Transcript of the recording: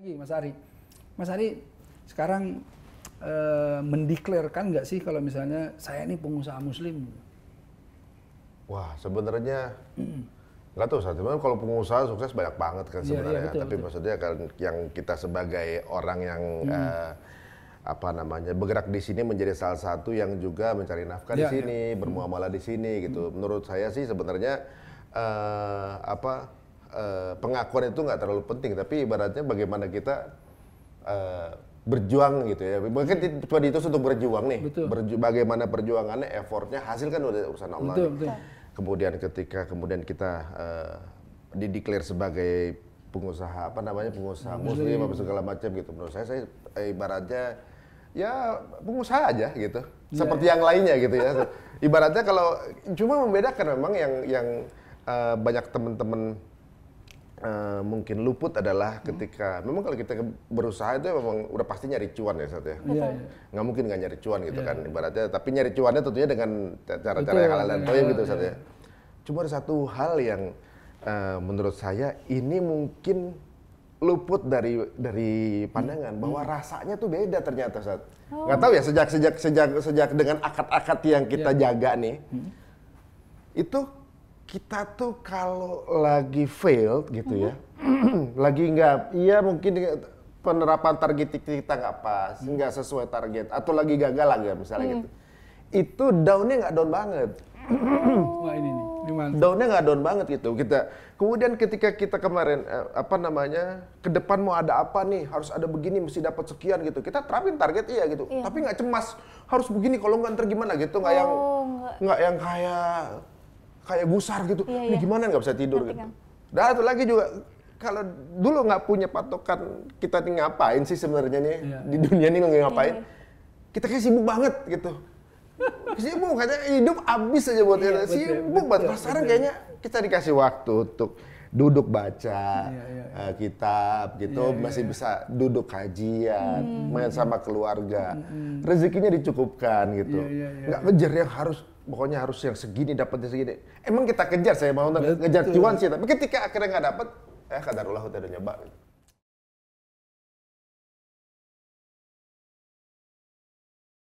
lagi Mas Ari. Mas Ari sekarang e, mendeklarkan nggak sih kalau misalnya saya ini pengusaha muslim? Wah sebenarnya nggak mm. tahu saat cuman kalau pengusaha sukses banyak banget kan iya, iya, sebenarnya. Ya, ya, Tapi betul. maksudnya kan yang kita sebagai orang yang mm. e, apa namanya bergerak di sini menjadi salah satu yang juga mencari nafkah ya, di iya, sini, ya. bermuamalah mm. di sini gitu. Menurut saya sih sebenarnya uh, apa eh, pengakuan itu nggak terlalu penting tapi ibaratnya bagaimana kita uh, berjuang gitu ya mungkin iya. cuma itu untuk berjuang nih Berju bagaimana perjuangannya effortnya hasil kan udah urusan Allah betul, betul. kemudian ketika kemudian kita uh, eh, dideklar sebagai pengusaha apa namanya pengusaha muslim apa segala macam gitu menurut saya saya eh, ibaratnya ya pengusaha aja gitu yeah. seperti yang lainnya gitu ya ibaratnya kalau cuma membedakan memang yang yang uh, banyak teman-teman Uh, mungkin luput adalah ketika hmm. memang kalau kita berusaha itu memang udah pasti nyari cuan ya saat ya yeah, iya. nggak mungkin nggak nyari cuan gitu yeah. kan ibaratnya tapi nyari cuannya tentunya dengan cara-cara yang halal dan toyib gitu saat iya, ya cuma ada satu hal yang uh, menurut saya ini mungkin luput dari dari pandangan hmm. bahwa iya. rasanya tuh beda ternyata saat oh. nggak tahu ya sejak sejak sejak sejak dengan akad-akad yang kita yeah. jaga nih hmm. itu kita tuh kalau lagi failed gitu ya, lagi nggak, iya mungkin penerapan target kita nggak pas, hmm. nggak sesuai target, atau lagi gagal lagi ya, misalnya hmm. gitu, itu daunnya nggak down banget. Wah ini nih, ini daunnya nggak down banget gitu. Kita kemudian ketika kita kemarin eh, apa namanya, ke depan mau ada apa nih, harus ada begini, mesti dapat sekian gitu. Kita terapin target iya gitu, iya. tapi nggak cemas harus begini kalau nggak ntar gimana gitu, nggak oh, yang nggak yang kayak kayak gusar gitu. Iya, ini iya. gimana nggak bisa tidur Nanti, gitu. Kan? Dan satu lagi juga kalau dulu nggak punya patokan kita ngapain sih sebenarnya nih iya. di dunia ini ngapain. Iya, iya, Kita kayak sibuk banget gitu. sibuk katanya hidup abis aja buat iya, betul, sibuk betul, banget. Sekarang kayaknya kita dikasih waktu untuk duduk baca iya, iya. Uh, kitab gitu iya, iya masih iya. bisa duduk kajian hmm. main sama keluarga hmm. rezekinya dicukupkan gitu nggak kejar yang harus pokoknya harus yang segini dapatnya segini emang kita kejar saya mau ngejar cuan sih tapi ketika akhirnya nggak dapat eh kadarullah udah nyoba gitu.